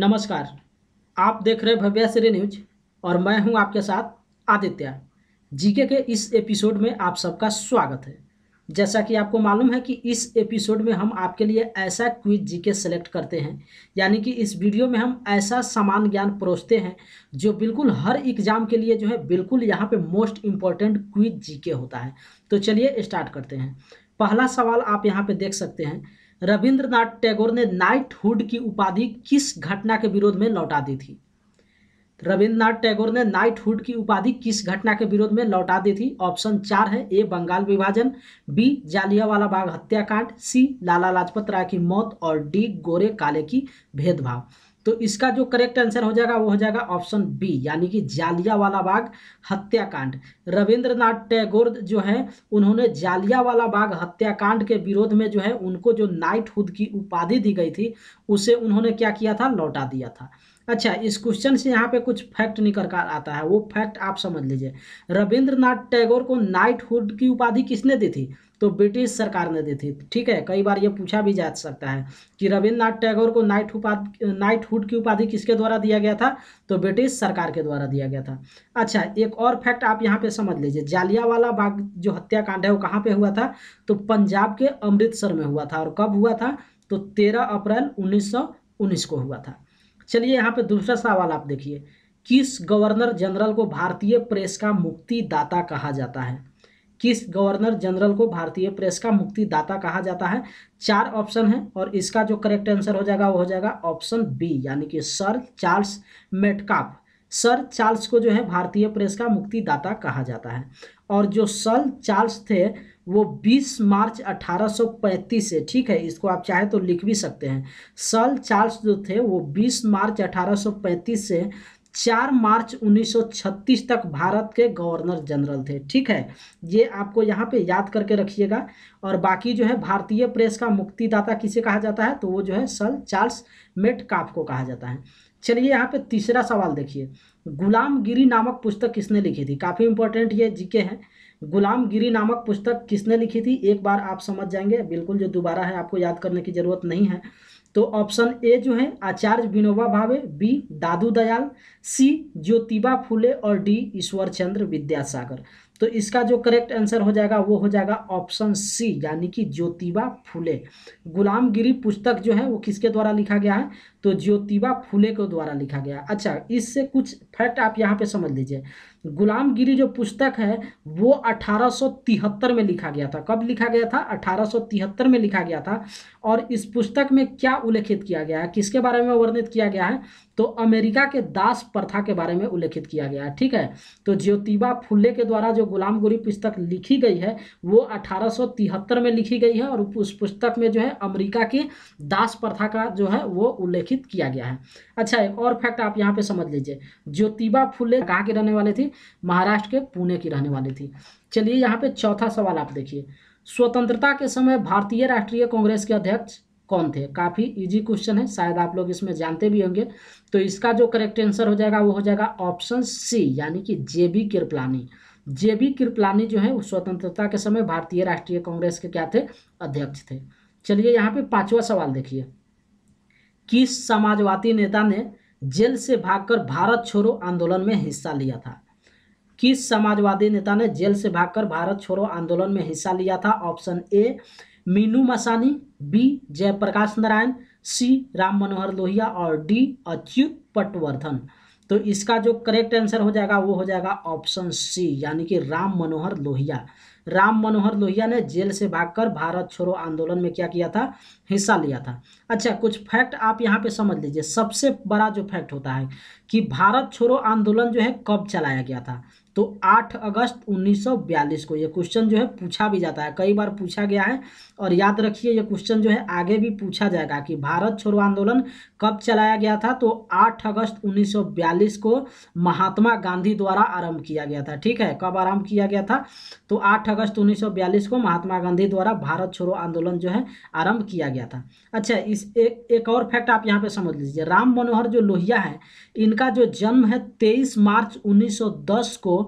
नमस्कार आप देख रहे श्री न्यूज और मैं हूं आपके साथ आदित्य जीके के इस एपिसोड में आप सबका स्वागत है जैसा कि आपको मालूम है कि इस एपिसोड में हम आपके लिए ऐसा क्विज जीके सेलेक्ट करते हैं यानी कि इस वीडियो में हम ऐसा समान ज्ञान परोसते हैं जो बिल्कुल हर एग्जाम के लिए जो है बिल्कुल यहाँ पे मोस्ट इम्पॉर्टेंट क्विज जीके होता है तो चलिए स्टार्ट करते हैं पहला सवाल आप यहाँ पे देख सकते हैं रविंद्रनाथ टैगोर ने नाइटहुड की उपाधि किस घटना के विरोध में लौटा दी थी रविंद्रनाथ टैगोर ने नाइटहुड की उपाधि किस घटना के विरोध में लौटा दी थी ऑप्शन चार है ए बंगाल विभाजन बी जालियावाला बाग हत्याकांड सी लाला लाजपत राय की मौत और डी गोरे काले की भेदभाव तो इसका जो करेक्ट आंसर हो जाएगा वो हो जाएगा ऑप्शन बी यानी कि जालियावाला बाग हत्याकांड रविंद्रनाथ टैगोर जो है उन्होंने जालियावाला बाग हत्याकांड के विरोध में जो है उनको जो नाइटहुड की उपाधि दी गई थी उसे उन्होंने क्या किया था लौटा दिया था अच्छा इस क्वेश्चन से यहाँ पे कुछ फैक्ट निकल कर आता है वो फैक्ट आप समझ लीजिए रविंद्रनाथ टैगोर को नाइटहुड की उपाधि किसने दी थी तो ब्रिटिश सरकार ने दी थी ठीक है कई बार ये पूछा भी जा सकता है कि रविन्द्रनाथ टैगोर को नाइट उपाधि नाइटहुड की उपाधि किसके द्वारा दिया गया था तो ब्रिटिश सरकार के द्वारा दिया गया था अच्छा एक और फैक्ट आप यहाँ पे समझ लीजिए जालियावाला बाग जो हत्याकांड है वो कहाँ पे हुआ था तो पंजाब के अमृतसर में हुआ था और कब हुआ था तो तेरह अप्रैल उन्नीस को हुआ था चलिए यहाँ पे दूसरा सवाल आप देखिए किस गवर्नर जनरल को भारतीय प्रेस का मुक्तिदाता कहा जाता है किस गवर्नर जनरल को भारतीय प्रेस का मुक्तिदाता कहा जाता है चार ऑप्शन है और इसका जो करेक्ट आंसर हो जाएगा वो हो जाएगा ऑप्शन बी यानी कि sir Charles Metcalfe sir Charles को जो है भारतीय प्रेस का मुक्तिदाता कहा जाता है और जो सर चार्ल्स थे वो 20 मार्च 1835 से ठीक है इसको आप चाहे तो लिख भी सकते हैं सल चार्ल्स जो थे वो 20 मार्च 1835 से 4 मार्च 1936 तक भारत के गवर्नर जनरल थे ठीक है ये आपको यहाँ पे याद करके रखिएगा और बाकी जो है भारतीय प्रेस का मुक्तिदाता किसे कहा जाता है तो वो जो है सल चार्ल्स मेट काफ को कहा जाता है चलिए यहाँ पे तीसरा सवाल देखिए गुलामगिरी नामक पुस्तक किसने लिखी थी काफ़ी इंपॉर्टेंट ये जीके हैं गुलामगिरी नामक पुस्तक किसने लिखी थी एक बार आप समझ जाएंगे बिल्कुल जो दोबारा है आपको याद करने की ज़रूरत नहीं है तो ऑप्शन ए जो है आचार्य विनोबा भावे बी दादू दयाल सी ज्योतिबा फूले और डी ईश्वर चंद्र विद्यासागर तो इसका जो करेक्ट आंसर हो जाएगा वो हो जाएगा ऑप्शन सी यानी कि ज्योतिबा फूले गुलामगिरी पुस्तक जो है वो किसके द्वारा लिखा गया है तो ज्योतिबा फुले को द्वारा लिखा गया अच्छा इससे कुछ फैक्ट आप यहाँ पे समझ लीजिए गुलामगिरी जो पुस्तक है वो 1873 में लिखा गया था कब लिखा गया था 1873 में लिखा गया था और इस पुस्तक में क्या उल्लेखित किया गया है किसके बारे में वर्णित किया गया है तो अमेरिका के दास प्रथा के बारे में उल्लेखित किया गया है ठीक है तो ज्योतिबा फुले के द्वारा जो गुलामगिरी पुस्तक लिखी गई है वो अठारह में लिखी गई है और उस पुस्तक में जो है अमरीका की दास प्रथा का जो है वो उल्लेखित उल्लेखित किया गया है अच्छा एक और फैक्ट आप यहाँ पे समझ लीजिए ज्योतिबा फुले कहाँ की रहने वाली थी महाराष्ट्र के पुणे की रहने वाली थी चलिए यहाँ पे चौथा सवाल आप देखिए स्वतंत्रता के समय भारतीय राष्ट्रीय कांग्रेस के अध्यक्ष कौन थे काफ़ी इजी क्वेश्चन है शायद आप लोग इसमें जानते भी होंगे तो इसका जो करेक्ट आंसर हो जाएगा वो हो जाएगा ऑप्शन सी यानी कि J B Kripalani J B Kripalani जो है स्वतंत्रता के समय भारतीय राष्ट्रीय कांग्रेस के क्या थे अध्यक्ष थे चलिए यहाँ पे पांचवा सवाल देखिए किस समाजवादी नेता ने जेल से भागकर भारत छोड़ो आंदोलन में हिस्सा लिया था किस समाजवादी नेता ने जेल से भागकर भारत छोड़ो आंदोलन में हिस्सा लिया था option A Minoo Masani B Jayaprakash Narayan C Ram Manohar Lohia और डी अच्युत पटवर्धन तो इसका जो करेक्ट आंसर हो जाएगा वो हो जाएगा ऑप्शन सी यानी कि राम मनोहर लोहिया राम मनोहर लोहिया ने जेल से भागकर भारत छोड़ो आंदोलन में क्या किया था हिस्सा लिया था अच्छा कुछ फैक्ट आप यहाँ पे समझ लीजिए सबसे बड़ा जो फैक्ट होता है कि भारत छोड़ो आंदोलन जो है कब चलाया गया था तो 8 अगस्त 1942 को ये क्वेश्चन जो है पूछा भी जाता है कई बार पूछा गया है और याद रखिए ये क्वेश्चन जो है आगे भी पूछा जाएगा कि भारत छोड़ो आंदोलन कब चलाया गया था तो 8 अगस्त 1942 को महात्मा गांधी द्वारा आरंभ किया गया था ठीक है कब आरंभ किया गया था तो 8 अगस्त 1942 को महात्मा गांधी द्वारा भारत छोड़ो आंदोलन जो है आरम्भ किया गया था अच्छा इस एक एक और फैक्ट आप यहाँ पे समझ लीजिए राम मनोहर जो लोहिया है इनका जो जन्म है तेईस मार्च उन्नीस को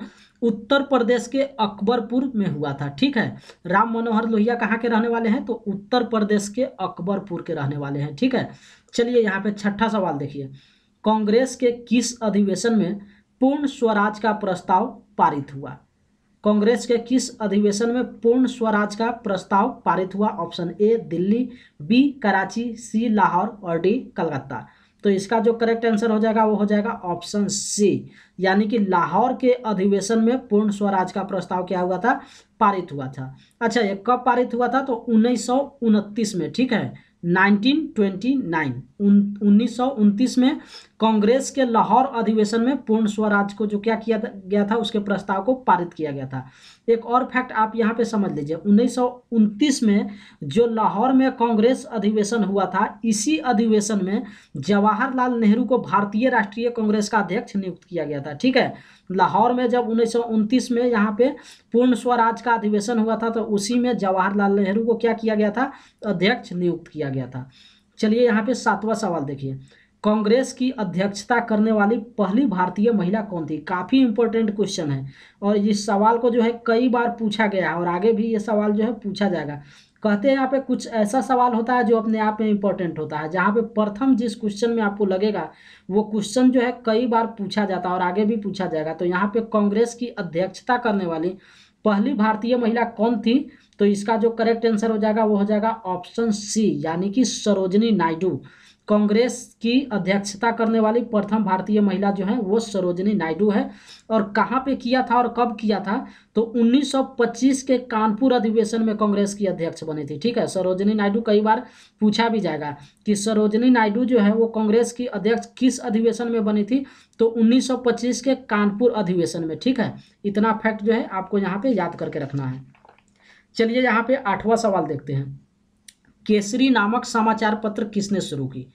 उत्तर प्रदेश के अकबरपुर में हुआ था ठीक है राम मनोहर लोहिया कहाँ के रहने वाले हैं तो उत्तर प्रदेश के अकबरपुर के रहने वाले हैं ठीक है चलिए यहाँ पे छठा सवाल देखिए कांग्रेस के किस अधिवेशन में पूर्ण स्वराज का प्रस्ताव पारित हुआ कांग्रेस के किस अधिवेशन में पूर्ण स्वराज का प्रस्ताव पारित हुआ option A Delhi B Karachi C Lahore और डी कलकत्ता तो इसका जो करेक्ट आंसर हो जाएगा वो हो जाएगा ऑप्शन सी यानी कि लाहौर के अधिवेशन में पूर्ण स्वराज का प्रस्ताव क्या हुआ था पारित हुआ था अच्छा ये कब पारित हुआ था तो उन्नीस में ठीक है 1929 उन्नीस में कांग्रेस के लाहौर अधिवेशन में पूर्ण स्वराज को जो क्या किया गया था उसके प्रस्ताव को पारित किया गया था एक और फैक्ट आप यहाँ पे समझ लीजिए उन्नीस में जो लाहौर में कांग्रेस अधिवेशन हुआ था इसी अधिवेशन में जवाहरलाल नेहरू को भारतीय राष्ट्रीय कांग्रेस का अध्यक्ष नियुक्त किया गया था ठीक है लाहौर में जब उन्नीस में यहाँ पे पूर्ण स्वराज का अधिवेशन हुआ था तो उसी में जवाहरलाल नेहरू को क्या किया गया था अध्यक्ष नियुक्त किया गया था चलिए यहाँ पे सातवां सवाल देखिए कांग्रेस की अध्यक्षता करने वाली पहली भारतीय महिला कौन थी काफ़ी इंपॉर्टेंट क्वेश्चन है और इस सवाल को जो है कई बार पूछा गया है और आगे भी ये सवाल जो है पूछा जाएगा कहते हैं यहाँ पे कुछ ऐसा सवाल होता है जो अपने आप में इंपॉर्टेंट होता है जहाँ पे प्रथम जिस क्वेश्चन में आपको लगेगा वो क्वेश्चन जो है कई बार पूछा जाता है और आगे भी पूछा जाएगा तो यहाँ पे कांग्रेस की अध्यक्षता करने वाली पहली भारतीय महिला कौन थी तो इसका जो करेक्ट आंसर हो जाएगा वो हो जाएगा ऑप्शन सी यानी कि सरोजनी नायडू कांग्रेस की अध्यक्षता करने वाली प्रथम भारतीय महिला जो है वो सरोजनी नायडू है और कहाँ पे किया था और कब किया था तो 1925 के कानपुर अधिवेशन में कांग्रेस की अध्यक्ष बनी थी ठीक है सरोजनी नायडू कई बार पूछा भी जाएगा कि सरोजनी नायडू जो है वो कांग्रेस की अध्यक्ष किस अधिवेशन में बनी थी तो 1925 के कानपुर अधिवेशन में ठीक है इतना फैक्ट जो है आपको यहाँ पे याद करके रखना है चलिए यहाँ पे आठवां सवाल देखते हैं केसरी नामक समाचार पत्र किसने शुरू की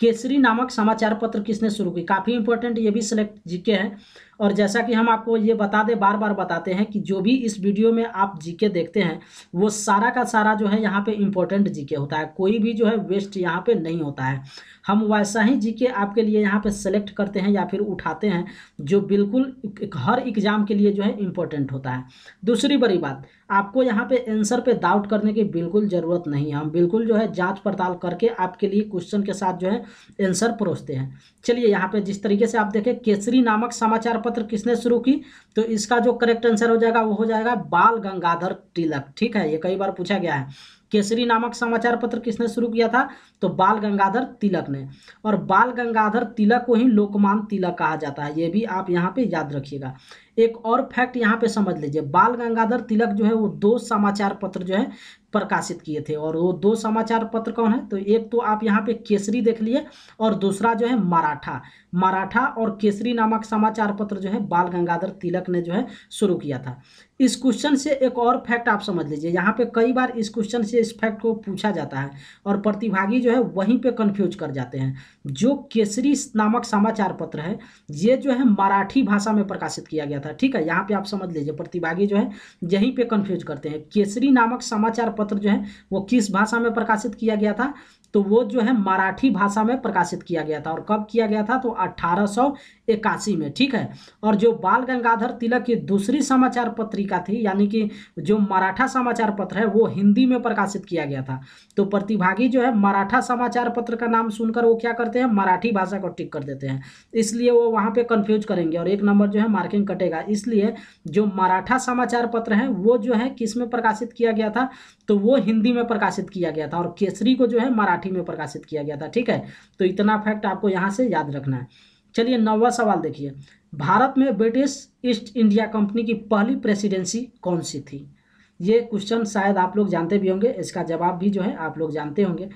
केसरी नामक समाचार पत्र किसने शुरू की काफ़ी इंपॉर्टेंट ये भी सिलेक्ट जीके हैं और जैसा कि हम आपको ये बता दें बार बार बताते हैं कि जो भी इस वीडियो में आप जीके देखते हैं वो सारा का सारा जो है यहाँ पे इम्पोर्टेंट जीके होता है कोई भी जो है वेस्ट यहाँ पे नहीं होता है हम वैसा ही जीके आपके लिए यहाँ पे सेलेक्ट करते हैं या फिर उठाते हैं जो बिल्कुल हर एग्ज़ाम के लिए जो है इम्पोर्टेंट होता है दूसरी बड़ी बात आपको यहाँ पे आंसर पे डाउट करने की बिल्कुल ज़रूरत नहीं है हम बिल्कुल जो है जांच पड़ताल करके आपके लिए क्वेश्चन के साथ जो है आंसर परोसते हैं चलिए यहाँ पे जिस तरीके से आप देखें केसरी नामक समाचार पत्र किसने शुरू की तो इसका जो करेक्ट आंसर हो जाएगा वो हो जाएगा बाल गंगाधर तिलक ठीक है ये कई बार पूछा गया है केसरी नामक समाचार पत्र किसने शुरू किया था तो बाल गंगाधर तिलक ने और बाल गंगाधर तिलक को ही लोकमान तिलक कहा जाता है ये भी आप यहाँ पे याद रखिएगा एक और फैक्ट यहाँ पे समझ लीजिए बाल गंगाधर तिलक जो है वो दो समाचार पत्र जो है प्रकाशित किए थे और वो दो समाचार पत्र कौन है तो एक तो आप यहाँ पे केसरी देख लिए और दूसरा जो है मराठा मराठा और केसरी नामक समाचार पत्र जो है बाल गंगाधर तिलक ने जो है शुरू किया था इस क्वेश्चन से एक और फैक्ट आप समझ लीजिए यहाँ पे कई बार इस क्वेश्चन से इस फैक्ट को पूछा जाता है और प्रतिभागी जो है वहीं पे कंफ्यूज कर जाते हैं जो केसरी नामक समाचार पत्र है ये जो है मराठी भाषा में प्रकाशित किया गया था था ठीक है यहाँ पे आप समझ लीजिए प्रतिभागी जो है यहीं पे कन्फ्यूज करते हैं केसरी नामक समाचार पत्र जो है वो किस भाषा में प्रकाशित किया गया था तो वो जो है मराठी भाषा में प्रकाशित किया गया था और कब किया गया था तो अट्ठारह में ठीक है और जो बाल गंगाधर तिलक की दूसरी समाचार पत्रिका थी यानी कि जो मराठा समाचार पत्र है वो हिंदी में प्रकाशित किया गया था तो प्रतिभागी जो है मराठा समाचार पत्र का नाम सुनकर वो क्या करते हैं मराठी भाषा को टिक कर देते हैं इसलिए वो वहाँ पर कंफ्यूज करेंगे और एक नंबर जो है मार्किंग कटेगा इसलिए जो मराठा समाचार पत्र है वो जो है किस में प्रकाशित किया गया था तो वो हिंदी में प्रकाशित किया गया था और केसरी को जो है मराठी मराठी में प्रकाशित किया गया था ठीक है तो इतना फैक्ट आपको यहाँ से याद रखना है चलिए नौवा सवाल देखिए भारत में ब्रिटिश ईस्ट इंडिया कंपनी की पहली प्रेसिडेंसी कौन सी थी ये क्वेश्चन शायद आप लोग जानते भी होंगे इसका जवाब भी जो है आप लोग जानते होंगे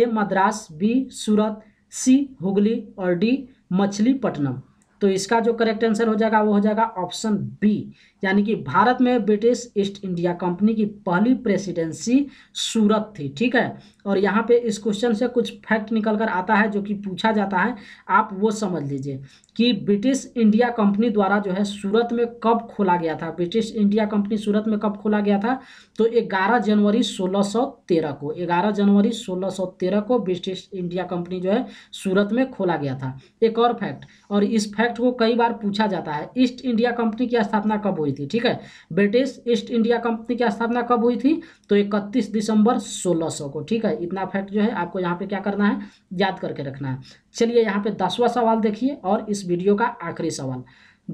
A Madras B Surat C Hooghly और डी मछलीपट्टनम तो इसका जो करेक्ट आंसर हो जाएगा वो हो जाएगा ऑप्शन बी यानी कि भारत में ब्रिटिश ईस्ट इंडिया कंपनी की पहली प्रेसिडेंसी सूरत थी ठीक है और यहाँ पे इस क्वेश्चन से कुछ फैक्ट निकल कर आता है जो कि पूछा जाता है आप वो समझ लीजिए कि ब्रिटिश इंडिया कंपनी द्वारा जो है सूरत में कब खोला गया था ब्रिटिश इंडिया कंपनी सूरत में कब खोला गया था तो 11 जनवरी 1613 को 11 जनवरी 1613 को ब्रिटिश इंडिया कंपनी जो है सूरत में खोला गया था एक और फैक्ट और इस फैक्ट को कई बार पूछा जाता है ईस्ट इंडिया कंपनी की स्थापना कब हुई हुई थी ठीक है ब्रिटिश ईस्ट इंडिया कंपनी की स्थापना कब हुई थी तो इकतीस दिसंबर 1600 को ठीक है इतना फैक्ट जो है आपको यहाँ पे क्या करना है याद करके रखना है चलिए यहाँ पे दसवां सवाल देखिए और इस वीडियो का आखिरी सवाल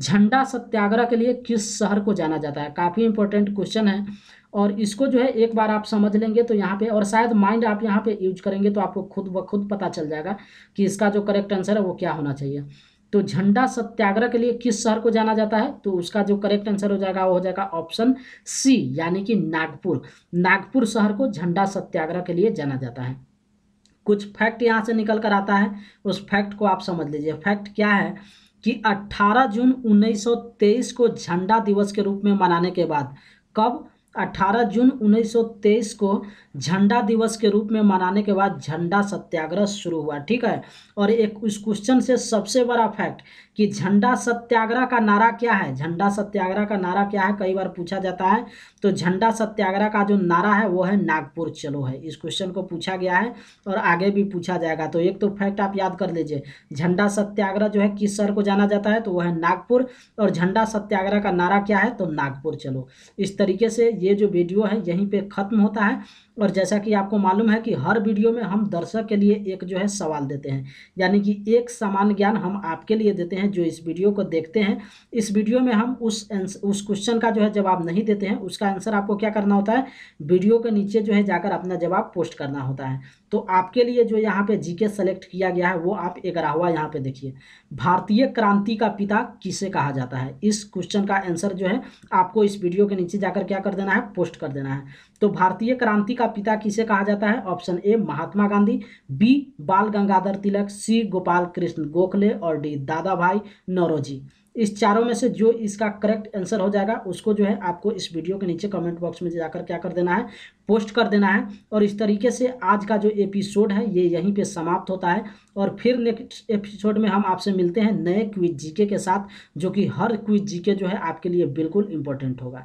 झंडा सत्याग्रह के लिए किस शहर को जाना जाता है काफ़ी इंपॉर्टेंट क्वेश्चन है और इसको जो है एक बार आप समझ लेंगे तो यहाँ पे और शायद माइंड आप यहाँ पे यूज करेंगे तो आपको खुद ब खुद पता चल जाएगा कि इसका जो करेक्ट आंसर है वो क्या होना चाहिए तो झंडा सत्याग्रह के लिए किस शहर को जाना जाता है तो उसका जो करेक्ट आंसर हो जाएगा वो हो जाएगा ऑप्शन सी यानी कि नागपुर नागपुर शहर को झंडा सत्याग्रह के लिए जाना जाता है कुछ फैक्ट यहाँ से निकल कर आता है उस फैक्ट को आप समझ लीजिए फैक्ट क्या है कि 18 जून 1923 को झंडा दिवस के रूप में मनाने के बाद कब 18 जून 1923 को झंडा दिवस के रूप में मनाने के बाद झंडा सत्याग्रह शुरू हुआ ठीक है और एक उस क्वेश्चन से सबसे बड़ा फैक्ट कि झंडा सत्याग्रह का नारा क्या है झंडा सत्याग्रह का नारा क्या है कई बार पूछा जाता है तो झंडा सत्याग्रह का जो नारा है वो है नागपुर चलो है इस क्वेश्चन को पूछा गया है और आगे भी पूछा जाएगा तो एक तो फैक्ट आप याद कर लीजिए झंडा सत्याग्रह जो है किस शहर को जाना जाता है तो वह है नागपुर और झंडा सत्याग्रह का नारा क्या है तो नागपुर चलो इस तरीके से ये जो वीडियो है यहीं पे ख़त्म होता है और जैसा कि आपको मालूम है कि हर वीडियो में हम दर्शक के लिए एक जो है सवाल देते हैं यानी कि एक समान ज्ञान हम आपके लिए देते हैं जो इस वीडियो को देखते हैं इस वीडियो में हम उस उस क्वेश्चन का जो है जवाब नहीं देते हैं उसका आंसर आपको क्या करना होता है वीडियो के नीचे जो है जाकर अपना जवाब पोस्ट करना होता है तो आपके लिए जो यहाँ पे जीके सेलेक्ट किया गया है वो आप ग्यारहवा यहाँ पे देखिए भारतीय क्रांति का पिता किसे कहा जाता है इस क्वेश्चन का आंसर जो है आपको इस वीडियो के नीचे जाकर क्या कर देना है है पोस्ट कर देना है तो भारतीय क्रांति का पिता किसे कहा जाता है option A Mahatma Gandhi B Bal Gangadhar तिलक सी गोपाल कृष्ण गोखले और डी दादा भाई नौरोजी इस चारों में से जो इसका करेक्ट आंसर हो जाएगा उसको जो है आपको इस वीडियो के नीचे कमेंट बॉक्स में जाकर क्या कर देना है पोस्ट कर देना है और इस तरीके से आज का जो एपिसोड है ये यहीं पे समाप्त होता है और फिर नेक्स्ट एपिसोड में हम आपसे मिलते हैं नए क्विज जीके के साथ जो कि हर क्विज जीके जो है आपके लिए बिल्कुल इंपॉर्टेंट होगा